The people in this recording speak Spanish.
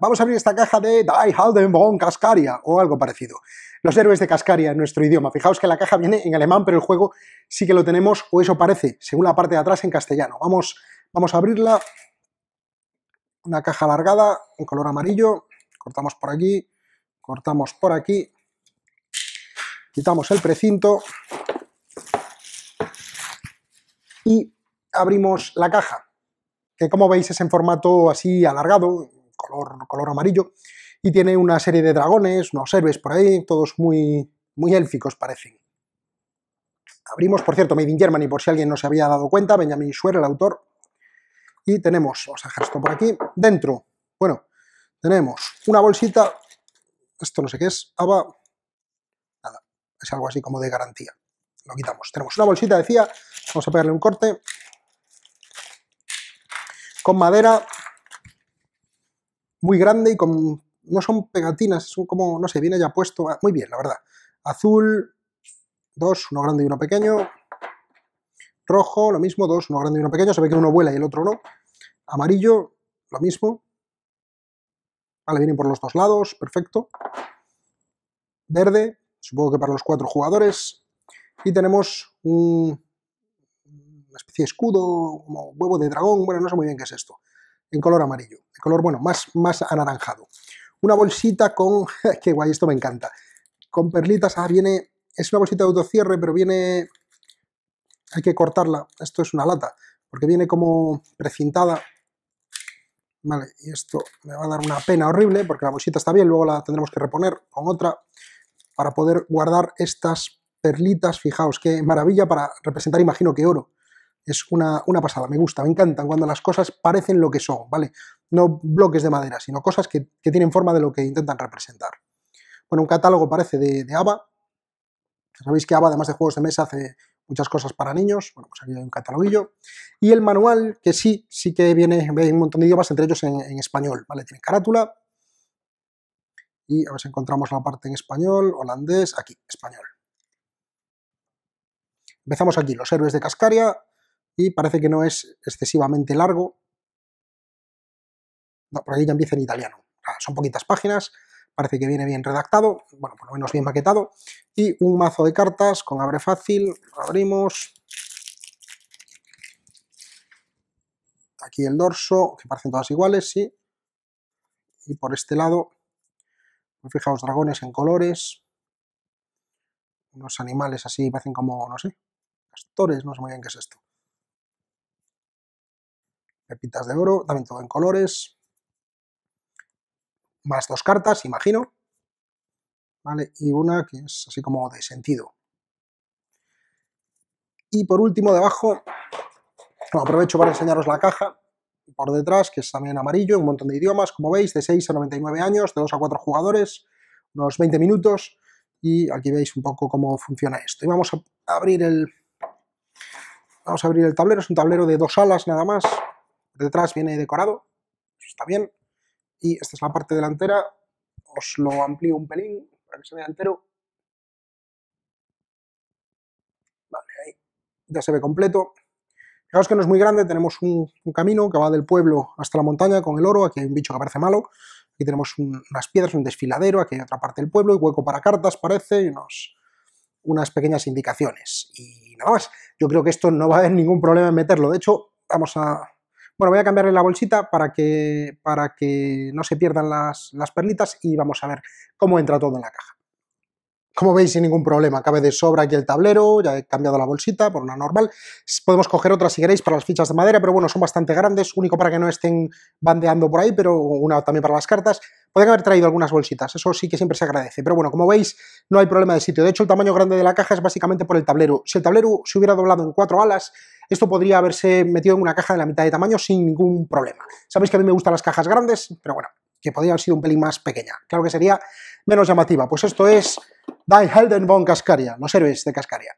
vamos a abrir esta caja de Die Halden von Cascaria o algo parecido. Los héroes de Cascaria en nuestro idioma. Fijaos que la caja viene en alemán, pero el juego sí que lo tenemos, o eso parece, según la parte de atrás en castellano. Vamos, vamos a abrirla. Una caja alargada en color amarillo. Cortamos por aquí, cortamos por aquí. Quitamos el precinto. Y abrimos la caja que como veis es en formato así alargado, color, color amarillo, y tiene una serie de dragones, unos héroes por ahí, todos muy, muy élficos parecen. Abrimos, por cierto, Made in Germany, por si alguien no se había dado cuenta, Benjamin Schwer, el autor. Y tenemos, vamos a dejar esto por aquí, dentro, bueno, tenemos una bolsita, esto no sé qué es, ABA, nada, es algo así como de garantía. Lo quitamos. Tenemos una bolsita, decía, vamos a pegarle un corte, con madera, muy grande y con, no son pegatinas, son como, no sé, viene ya puesto, ah, muy bien, la verdad. Azul, dos, uno grande y uno pequeño. Rojo, lo mismo, dos, uno grande y uno pequeño, se ve que uno vuela y el otro no. Amarillo, lo mismo. Vale, vienen por los dos lados, perfecto. Verde, supongo que para los cuatro jugadores. Y tenemos un, una especie de escudo, como huevo de dragón, bueno, no sé muy bien qué es esto en color amarillo, en color, bueno, más, más anaranjado. Una bolsita con, qué guay, esto me encanta, con perlitas, ah, viene, es una bolsita de autocierre, pero viene, hay que cortarla, esto es una lata, porque viene como precintada, vale, y esto me va a dar una pena horrible, porque la bolsita está bien, luego la tendremos que reponer con otra, para poder guardar estas perlitas, fijaos, qué maravilla para representar, imagino que oro, es una, pasada, me gusta, me encantan cuando las cosas parecen lo que son, ¿vale? No bloques de madera, sino cosas que, tienen forma de lo que intentan representar. Bueno, un catálogo parece de, de ABBA. Sabéis que ABBA, además de juegos de mesa, hace muchas cosas para niños, bueno, pues aquí hay un cataloguillo, y el manual, que sí, sí que viene, hay un montón de idiomas, entre ellos en, en, español, ¿vale? Tiene carátula, y a ver si encontramos la parte en español, holandés, aquí, español. Empezamos aquí, los héroes de Cascaria, y parece que no es excesivamente largo. No, por ahí ya empieza en italiano. Son poquitas páginas, parece que viene bien redactado, bueno, por lo menos bien maquetado, y un mazo de cartas con abre fácil, abrimos, aquí el dorso, que parecen todas iguales, sí, y por este lado, pues fijaos, dragones en colores, unos animales así, parecen como, no sé, pastores, no sé muy bien qué es esto, pepitas de oro, también todo en colores, más dos cartas, imagino, Y una que es así como de sentido. Y por último, debajo, aprovecho para enseñaros la caja por detrás, que es también amarillo, un montón de idiomas, como veis, de 6 a 99 años, de 2 a 4 jugadores, unos 20 minutos, y aquí veis un poco cómo funciona esto. Y vamos a abrir el, vamos a abrir el tablero, es un tablero de dos alas nada más, Detrás viene decorado, está bien. Y esta es la parte delantera, os lo amplío un pelín para que se vea entero. Vale, ahí ya se ve completo. Fijaos que no es muy grande, tenemos un, camino que va del pueblo hasta la montaña con el oro, aquí hay un bicho que parece malo, aquí tenemos unas piedras, un desfiladero, aquí hay otra parte del pueblo, y hueco para cartas parece, y unas pequeñas indicaciones. Y nada más, yo creo que esto no va a haber ningún problema en meterlo, de hecho, vamos a bueno, voy a cambiarle la bolsita para que, para que no se pierdan las perlitas y vamos a ver cómo entra todo en la caja. Como veis, sin ningún problema, cabe de sobra aquí el tablero, ya he cambiado la bolsita por una normal. Podemos coger otra si queréis para las fichas de madera, pero bueno, son bastante grandes, único para que no estén bandeando por ahí, pero una también para las cartas. podría haber traído algunas bolsitas, eso sí que siempre se agradece, pero bueno, como veis, no hay problema de sitio. De hecho, el tamaño grande de la caja es básicamente por el tablero. Si el tablero se hubiera doblado en cuatro alas, esto podría haberse metido en una caja de la mitad de tamaño sin ningún problema. Sabéis que a mí me gustan las cajas grandes, pero bueno, que podría haber sido un pelín más pequeña. Claro que sería menos llamativa. Pues esto es Die Helden von Cascaria, los héroes de Cascaria.